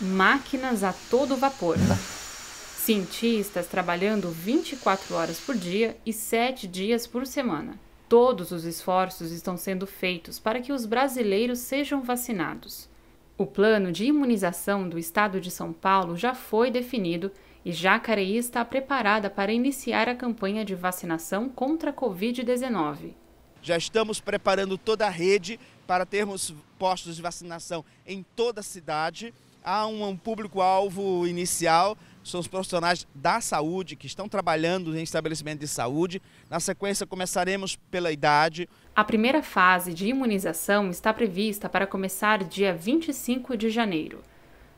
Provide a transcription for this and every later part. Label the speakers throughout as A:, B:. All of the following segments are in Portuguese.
A: máquinas a todo vapor. Né? Cientistas trabalhando 24 horas por dia e 7 dias por semana. Todos os esforços estão sendo feitos para que os brasileiros sejam vacinados. O plano de imunização do estado de São Paulo já foi definido e Jacareí está preparada para iniciar a campanha de vacinação contra a Covid-19.
B: Já estamos preparando toda a rede para termos postos de vacinação em toda a cidade há um, público-alvo inicial, são os profissionais da saúde que estão trabalhando em estabelecimento de saúde. Na sequência, começaremos pela idade. A primeira
A: fase de imunização está prevista para começar dia 25 de janeiro.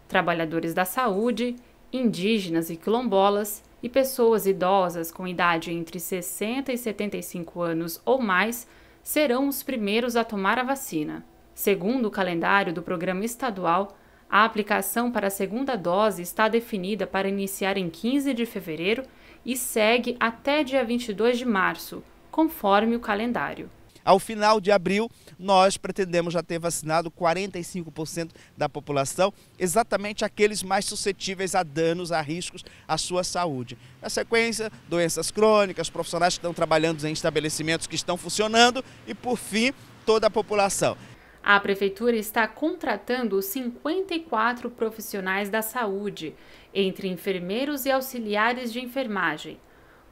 A: Trabalhadores da saúde, indígenas e quilombolas e pessoas idosas com idade entre 60 e 75 anos ou mais serão os primeiros a tomar a vacina. Segundo o calendário do programa estadual, a aplicação para a segunda dose está definida para iniciar em 15 de fevereiro e segue até dia 22 de março, conforme o calendário.
B: Ao final de abril, nós pretendemos já ter vacinado 45% da população, exatamente aqueles mais suscetíveis a danos, a riscos à sua saúde. Na sequência, doenças crônicas, profissionais que estão trabalhando em estabelecimentos que estão funcionando e, por fim, toda a população.
A: A prefeitura está contratando 54 profissionais da saúde, entre enfermeiros e auxiliares de enfermagem.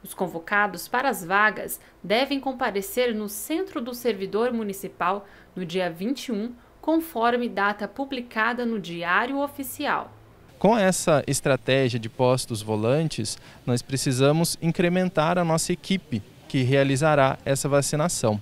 A: Os convocados para as vagas devem comparecer no Centro do Servidor Municipal no dia 21, conforme data publicada no Diário Oficial.
B: Com essa estratégia de postos volantes, nós precisamos incrementar a nossa equipe que realizará essa vacinação.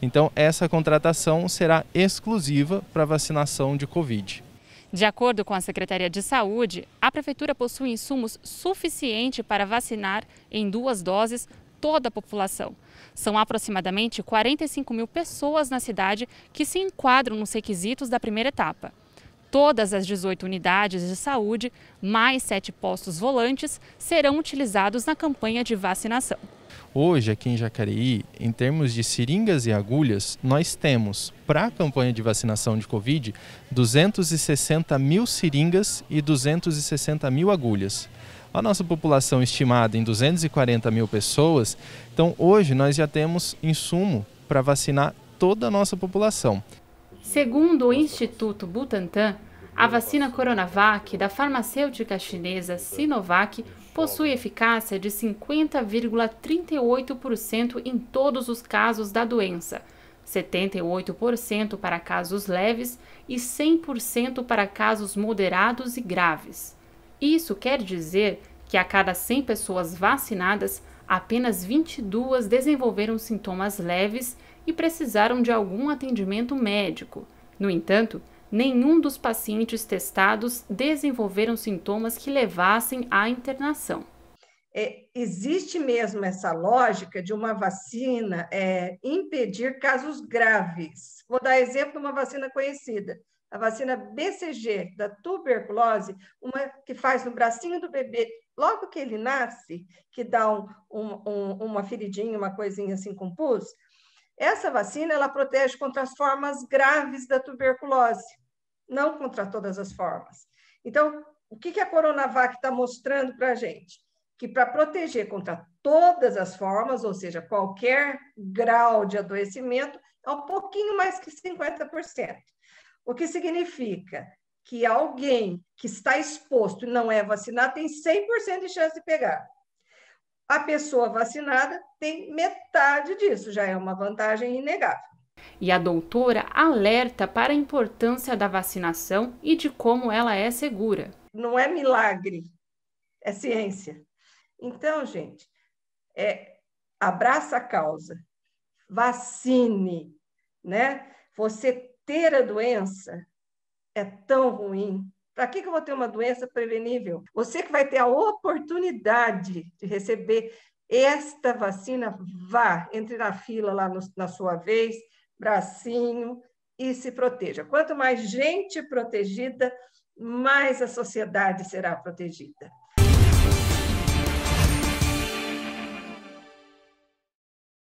B: Então, essa contratação será exclusiva para vacinação de Covid.
A: De acordo com a Secretaria de Saúde, a Prefeitura possui insumos suficiente para vacinar em duas doses toda a população. São aproximadamente 45 mil pessoas na cidade que se enquadram nos requisitos da primeira etapa. Todas as 18 unidades de saúde, mais sete postos volantes, serão utilizados na campanha de vacinação.
B: Hoje, aqui em Jacareí, em termos de seringas e agulhas, nós temos, para a campanha de vacinação de Covid, 260 mil seringas e 260 mil agulhas. A nossa população estimada em 240 mil pessoas, então hoje nós já temos insumo para vacinar toda a nossa população.
A: Segundo o Instituto Butantan, a vacina Coronavac da farmacêutica chinesa Sinovac possui eficácia de 50,38% em todos os casos da doença, 78% para casos leves e 100% para casos moderados e graves. Isso quer dizer que a cada 100 pessoas vacinadas, apenas 22 desenvolveram sintomas leves e precisaram de algum atendimento médico. No entanto, nenhum dos pacientes testados desenvolveram sintomas que levassem à internação.
C: É, existe mesmo essa lógica de uma vacina é, impedir casos graves. Vou dar exemplo de uma vacina conhecida, a vacina BCG da tuberculose, uma que faz no bracinho do bebê logo que ele nasce, que dá um, um, uma feridinha, uma coisinha assim com pus. Essa vacina ela protege contra as formas graves da tuberculose, não contra todas as formas. Então, o que, que a Coronavac está mostrando para a gente? Que para proteger contra todas as formas, ou seja, qualquer grau de adoecimento, é um pouquinho mais que 50%. O que significa que alguém que está exposto e não é vacinado tem 100% de chance de pegar. A pessoa vacinada tem metade disso, já é uma vantagem inegável. E
A: a doutora alerta para a importância da vacinação e de como ela é
C: segura. Não é milagre, é ciência. Então, gente, é, abraça a causa, vacine, né? Você ter a doença é tão ruim para que, que eu vou ter uma doença prevenível? Você que vai ter a oportunidade de receber esta vacina, vá, entre na fila lá no, na sua vez, bracinho e se proteja. Quanto mais gente protegida, mais a sociedade será protegida.